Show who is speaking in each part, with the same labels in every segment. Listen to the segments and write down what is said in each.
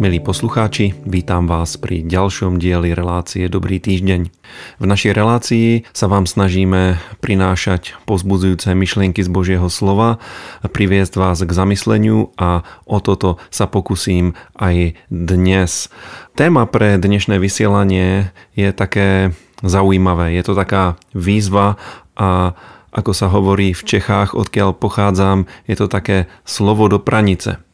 Speaker 1: Milí poslucháči, vítam vás pri ďalšom dieli relácie Dobrý týždeň. V našej relácii sa vám snažíme prinášať pozbudzujúce myšlienky z Božieho slova, priviesť vás k zamysleniu a o toto sa pokusím aj dnes. Téma pre dnešné vysielanie je také zaujímavé. Je to taká výzva a ako sa hovorí v Čechách, odkiaľ pochádzam, je to také slovo do pranice –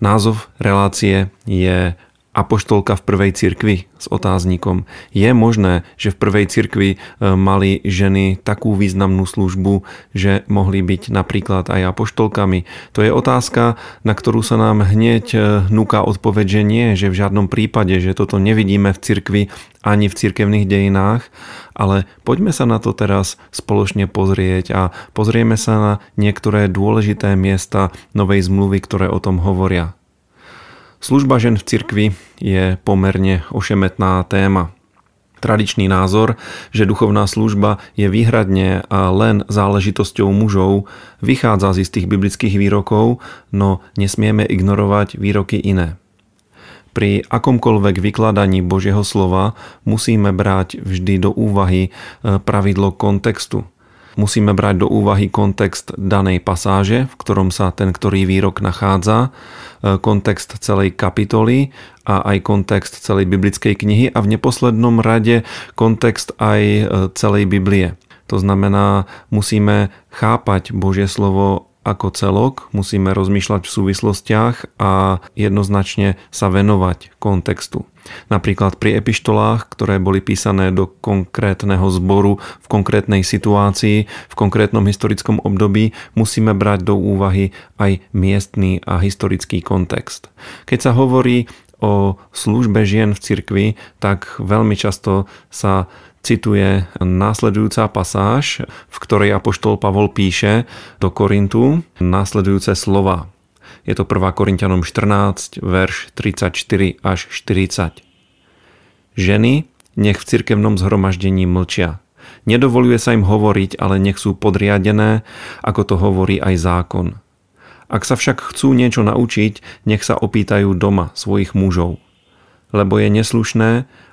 Speaker 1: Názov relácie je apoštolka v prvej cirkvi s otáznikom. Je možné, že v prvej cirkvi e, mali ženy takú významnú službu, že mohli byť napríklad aj apoštolkami? To je otázka, na ktorú sa nám hneď e, núka odpoveď, že nie, že v žiadnom prípade, že toto nevidíme v cirkvi ani v cirkevných dejinách, ale poďme sa na to teraz spoločne pozrieť a pozrieme sa na niektoré dôležité miesta Novej zmluvy, ktoré o tom hovoria. Služba žen v cirkvi je pomerne ošemetná téma. Tradičný názor, že duchovná služba je výhradne a len záležitosťou mužov, vychádza z istých biblických výrokov, no nesmieme ignorovať výroky iné. Pri akomkoľvek vykladaní Božieho slova musíme brať vždy do úvahy e, pravidlo kontextu – musíme brať do úvahy kontext danej pasáže, v ktorom sa ten ktorý výrok nachádza, e, kontext celej kapitoly a aj kontext celej biblickej knihy a v neposlednom rade kontext aj e, celej Biblie. To znamená, musíme chápať Božie slovo ako celok, musíme rozmýšľať v súvislostiach a jednoznačne sa venovať kontextu. Napríklad pri epištolách, ktoré boli písané do konkrétneho zboru v konkrétnej situácii, v konkrétnom historickom období, musíme brať do úvahy aj miestný a historický kontext. Keď sa hovorí o službe žien v cirkvi, tak veľmi často sa cituje následujúca pasáž, v ktorej Apoštol Pavol píše do Korintu následujúce slova. Je to 1. Korintianom 14, verš 34 až 40. Ženy nech v cirkevnom zhromaždení mlčia. Nedovoluje sa im hovoriť, ale nech sú podriadené, ako to hovorí aj zákon. Ak sa však chcú niečo naučiť, nech sa opýtajú doma svojich mužov. Lebo je neslušné,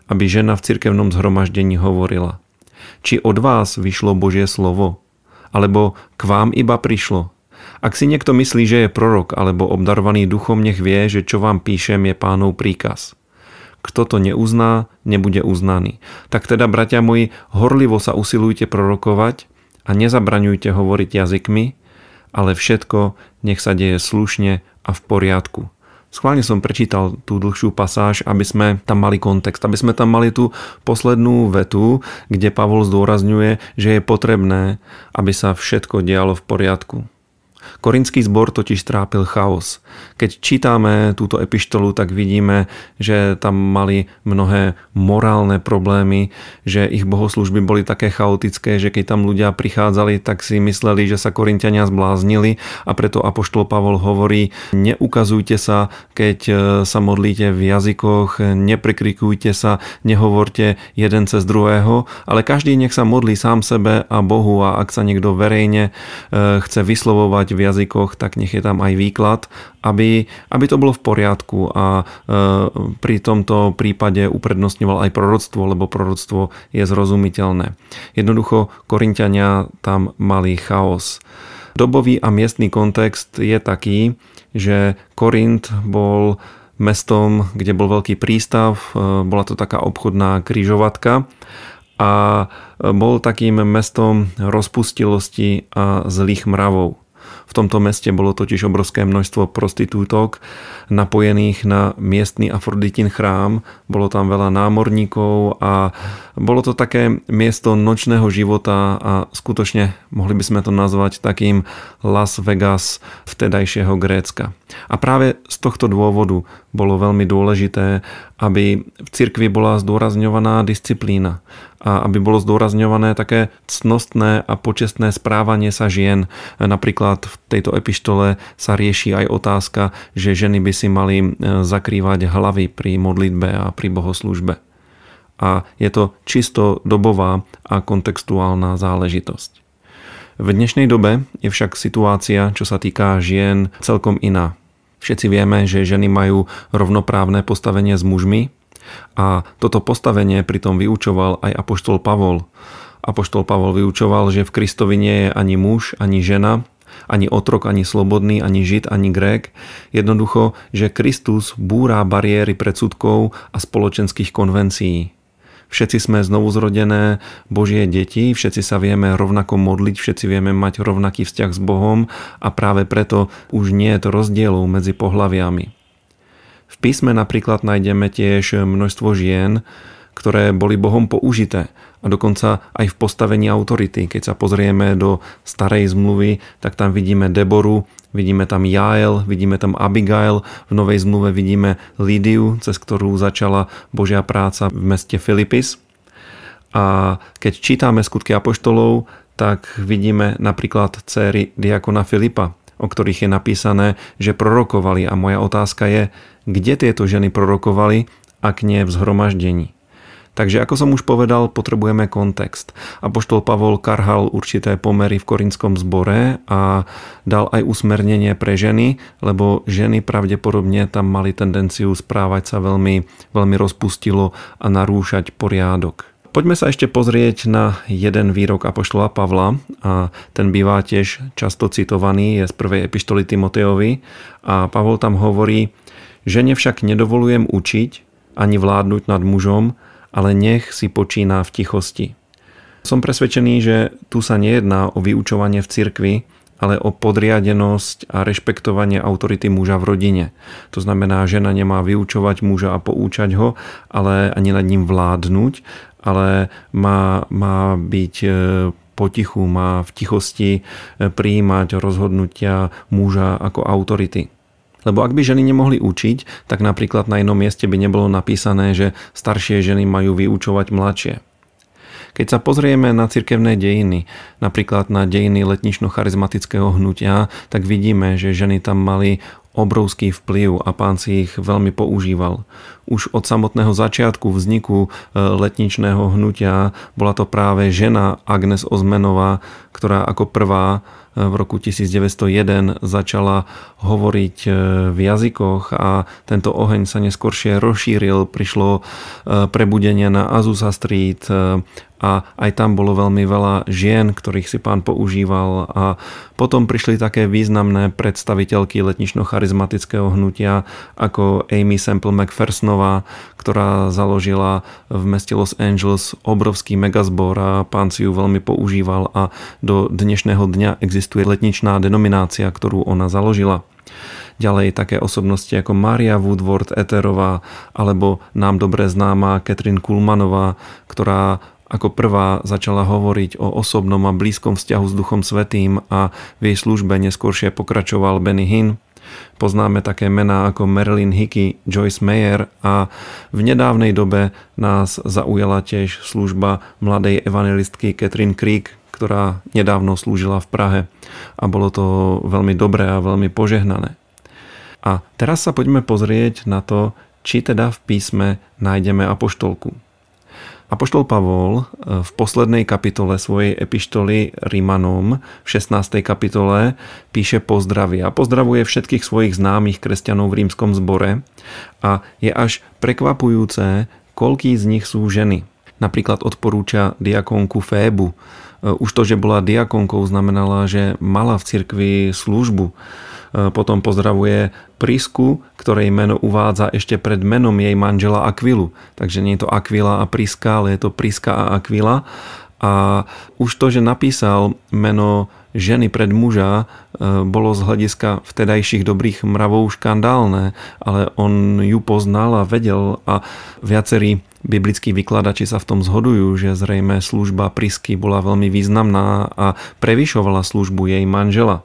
Speaker 1: aby žena v cirkevnom zhromaždení hovorila. Či od vás vyšlo Božie slovo? Alebo k vám iba prišlo? Ak si niekto myslí, že je prorok alebo obdarovaný duchom, nech vie, že čo vám píšem je pánov príkaz. Kto to neuzná, nebude uznaný. Tak teda, bratia moji, horlivo sa usilujte prorokovať a nezabraňujte hovoriť jazykmi, ale všetko nech sa deje slušne a v poriadku. Schválne som prečítal tú dlhšiu pasáž, aby sme tam mali kontext, aby sme tam mali tú poslednú vetu, kde Pavol zdôrazňuje, že je potrebné, aby sa všetko dialo v poriadku Korinský zbor totiž trápil chaos. Keď čítame túto epištolu, tak vidíme, že tam mali mnohé morálne problémy, že ich bohoslužby boli také chaotické, že keď tam ľudia prichádzali, tak si mysleli, že sa Korintiania zbláznili a preto Apoštol Pavol hovorí, neukazujte sa, keď e, sa modlíte v jazykoch, neprekrikujte sa, nehovorte jeden cez druhého, ale každý nech sa modlí sám sebe a Bohu a ak sa niekto verejne e, chce vyslovovať v jazykoch, tak nech je tam aj výklad, aby, aby to bolo v poriadku a e, pri tomto prípade uprednostňoval aj proroctvo, lebo proroctvo je zrozumiteľné. Jednoducho Korintiania tam mali chaos. Dobový a miestný kontext je taký, že Korint bol mestom, kde bol veľký prístav, e, bola to taká obchodná kryžovatka a e, bol takým mestom rozpustilosti a zlých mravov. V tomto meste bolo totiž obrovské množstvo prostitútok napojených na miestny Afroditín chrám, bolo tam veľa námorníkov a bolo to také miesto nočného života a skutočne mohli by sme to nazvať takým Las Vegas vtedajšieho Grécka. A práve z tohto dôvodu bolo veľmi dôležité, aby v cirkvi bola zdôrazňovaná disciplína a aby bolo zdôrazňované také cnostné a počestné správanie sa žien. Napríklad v tejto epištole sa rieši aj otázka, že ženy by si mali e, zakrývať hlavy pri modlitbe a pri bohoslužbe. A je to čisto dobová a kontextuálna záležitosť. V dnešnej dobe je však situácia, čo sa týka žien, celkom iná. Všetci vieme, že ženy majú rovnoprávne postavenie s mužmi a toto postavenie pritom vyučoval aj apoštol Pavol. Apoštol Pavol vyučoval, že v Kristovi nie je ani muž, ani žena, ani otrok, ani slobodný, ani žid, ani grék. Jednoducho, že Kristus búrá bariéry predsudkov a spoločenských konvencií všetci sme znovuzrodené Božie deti, všetci sa vieme rovnako modliť, všetci vieme mať rovnaký vzťah s Bohom a práve preto už nie je to rozdielov medzi pohlaviami. V písme napríklad nájdeme tiež množstvo žien, ktoré boli Bohom použité a dokonca aj v postavení autority. Keď sa pozrieme do starej zmluvy, tak tam vidíme Deboru, Vidíme tam Jael, vidíme tam Abigail, v Novej zmluve vidíme Lidiu, cez ktorú začala Božia práca v meste Filipis. A keď čítame skutky apoštolov, tak vidíme napríklad céry diakona Filipa, o ktorých je napísané, že prorokovali. A moja otázka je, kde tieto ženy prorokovali, ak nie v zhromaždení. Takže ako som už povedal, potrebujeme kontext. Apoštol Pavol karhal určité pomery v korinskom zbore a dal aj usmernenie pre ženy, lebo ženy pravdepodobne tam mali tendenciu správať sa veľmi, veľmi rozpustilo a narúšať poriadok. Poďme sa ešte pozrieť na jeden výrok Apoštola Pavla a ten býva tiež často citovaný, je z prvej epištoly Timoteovi a Pavol tam hovorí že však nedovolujem učiť ani vládnuť nad mužom, ale nech si počína v tichosti. Som presvedčený, že tu sa nejedná o vyučovanie v cirkvi, ale o podriadenosť a rešpektovanie autority muža v rodine. To znamená, žena nemá vyučovať muža a poučať ho, ale ani nad ním vládnuť, ale má, má byť e, potichu, má v tichosti e, prijímať rozhodnutia muža ako autority. Lebo ak by ženy nemohli učiť, tak napríklad na inom mieste by nebolo napísané, že staršie ženy majú vyučovať mladšie. Keď sa pozrieme na cirkevné dejiny, napríklad na dejiny letnično-charizmatického hnutia, tak vidíme, že ženy tam mali obrovský vplyv a pán si ich veľmi používal. Už od samotného začiatku vzniku e, letničného hnutia bola to práve žena Agnes Ozmenová, ktorá ako prvá v roku 1901 začala hovoriť e, v jazykoch a tento oheň sa neskôršie rozšíril. Prišlo e, prebudenie na Azusa Street, e, a aj tam bolo veľmi veľa žien, ktorých si pán používal a potom prišli také významné predstaviteľky letnično-charizmatického hnutia ako Amy Semple McPhersonová, ktorá založila v meste Los Angeles obrovský megazbor a pán si ju veľmi používal a do dnešného dňa existuje letničná denominácia, ktorú ona založila. Ďalej také osobnosti ako Maria Woodward Eterová alebo nám dobre známa Katrin Kulmanová, ktorá ako prvá začala hovoriť o osobnom a blízkom vzťahu s Duchom Svetým a v jej službe neskôršie pokračoval Benny Hinn. Poznáme také mená ako Marilyn Hickey, Joyce Mayer a v nedávnej dobe nás zaujala tiež služba mladej evangelistky Catherine Creek, ktorá nedávno slúžila v Prahe a bolo to veľmi dobré a veľmi požehnané. A teraz sa poďme pozrieť na to, či teda v písme nájdeme apoštolku. Apoštol Pavol eh, v poslednej kapitole svojej epištoly Rimanom v 16. kapitole píše pozdravy a pozdravuje všetkých svojich známych kresťanov v rímskom zbore a je až prekvapujúce, koľký z nich sú ženy. Napríklad odporúča diakonku Fébu. Eh, už to, že bola diakonkou, znamenala, že mala v cirkvi službu E, potom pozdravuje Prisku, ktorej meno uvádza ešte pred menom jej manžela Akvilu. Takže nie je to Akvila a Priska, ale je to Priska a Akvila. A už to, že napísal meno ženy pred muža, e, bolo z hľadiska vtedajších dobrých mravov škandálne, ale on ju poznal a vedel a viacerí biblickí vykladači sa v tom zhodujú, že zrejme služba Prisky bola veľmi významná a prevyšovala službu jej manžela.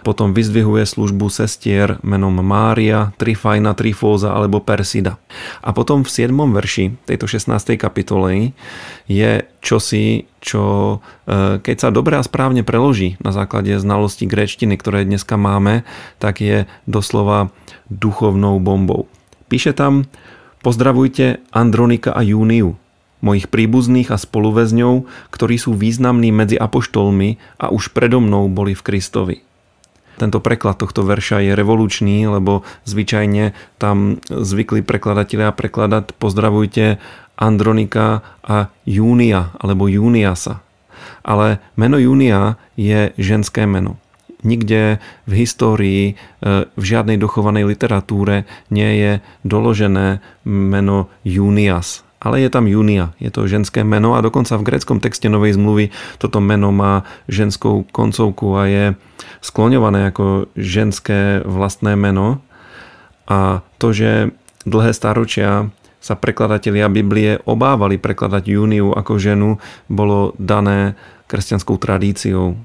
Speaker 1: Potom vyzdvihuje službu sestier menom Mária, Trifajna, Trifóza alebo Persida. A potom v 7. verši tejto 16. kapitole je čosi, čo e, keď sa dobre a správne preloží na základe znalosti gréčtiny, ktoré dneska máme, tak je doslova duchovnou bombou. Píše tam, pozdravujte Andronika a Júniu, mojich príbuzných a spoluväzňov, ktorí sú významní medzi apoštolmi a už predo mnou boli v Kristovi tento preklad tohto verša je revolučný, lebo zvyčajne tam zvykli prekladatelia prekladať pozdravujte Andronika a Júnia alebo Júniasa. Ale meno Júnia je ženské meno nikde v histórii, e, v žiadnej dochovanej literatúre nie je doložené meno Junias ale je tam Junia. Je to ženské meno a dokonca v greckom texte Novej zmluvy toto meno má ženskou koncovku a je skloňované ako ženské vlastné meno. A to, že dlhé staročia sa prekladatelia Biblie obávali prekladať Júniu ako ženu, bolo dané kresťanskou tradíciou.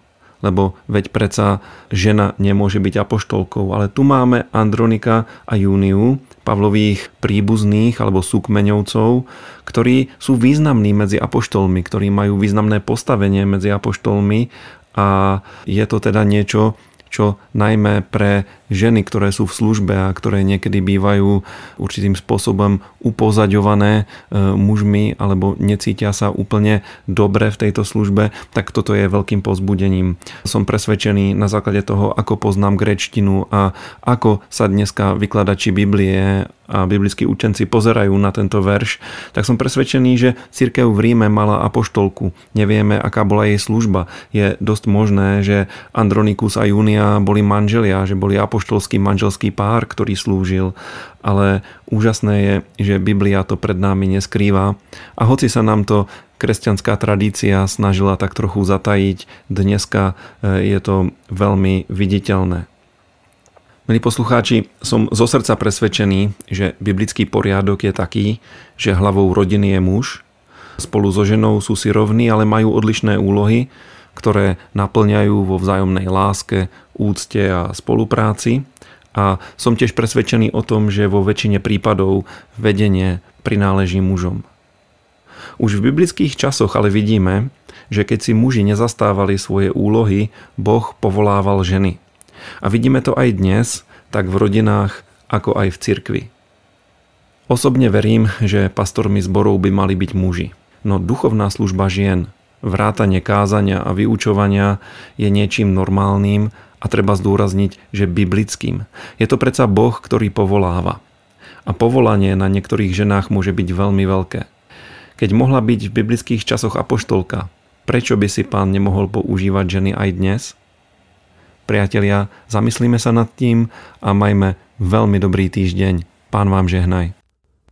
Speaker 1: Lebo veď predsa žena nemôže byť apoštolkou. Ale tu máme Andronika a Júniu Pavlových príbuzných alebo súkmeňovcov, ktorí sú významní medzi apoštolmi, ktorí majú významné postavenie medzi apoštolmi a je to teda niečo, čo najmä pre ženy, ktoré sú v službe a ktoré niekedy bývajú určitým spôsobom upozaďované e, mužmi alebo necítia sa úplne dobre v tejto službe, tak toto je veľkým pozbudením. Som presvedčený na základe toho, ako poznám grečtinu a ako sa dneska vykladači Biblie a biblickí učenci pozerajú na tento verš, tak som presvedčený, že církev v Ríme mala apoštolku. Nevieme, aká bola jej služba. Je dosť možné, že Andronikus a Junia boli manželia, že boli apoštolky apoštolský manželský pár, ktorý slúžil, ale úžasné je, že Biblia to pred nami neskrýva a hoci sa nám to kresťanská tradícia snažila tak trochu zatajiť, dneska eh, je to veľmi viditeľné. Milí poslucháči, som zo srdca presvedčený, že biblický poriadok je taký, že hlavou rodiny je muž, spolu so ženou sú si rovní, ale majú odlišné úlohy, ktoré naplňajú vo vzájomnej láske, úcte a spolupráci. A som tiež presvedčený o tom, že vo väčšine prípadov vedenie prináleží mužom. Už v biblických časoch ale vidíme, že keď si muži nezastávali svoje úlohy, Boh povolával ženy. A vidíme to aj dnes, tak v rodinách, ako aj v cirkvi. Osobne verím, že pastormi zborov by mali byť muži. No duchovná služba žien vrátanie kázania a vyučovania je niečím normálnym a treba zdôrazniť, že biblickým. Je to predsa Boh, ktorý povoláva. A povolanie na niektorých ženách môže byť veľmi veľké. Keď mohla byť v biblických časoch apoštolka, prečo by si pán nemohol používať ženy aj dnes? Priatelia, zamyslíme sa nad tým a majme veľmi dobrý týždeň. Pán vám žehnaj.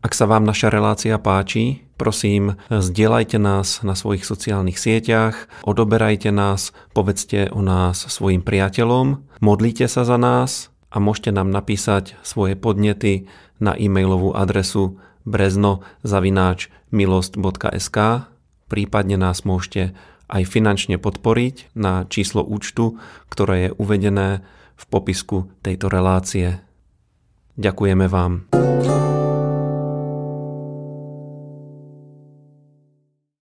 Speaker 1: Ak sa vám naša relácia páči, prosím, zdieľajte nás na svojich sociálnych sieťach, odoberajte nás, povedzte o nás svojim priateľom, modlite sa za nás a môžete nám napísať svoje podnety na e-mailovú adresu brezno-milost.sk prípadne nás môžete aj finančne podporiť na číslo účtu, ktoré je uvedené v popisku tejto relácie. Ďakujeme vám.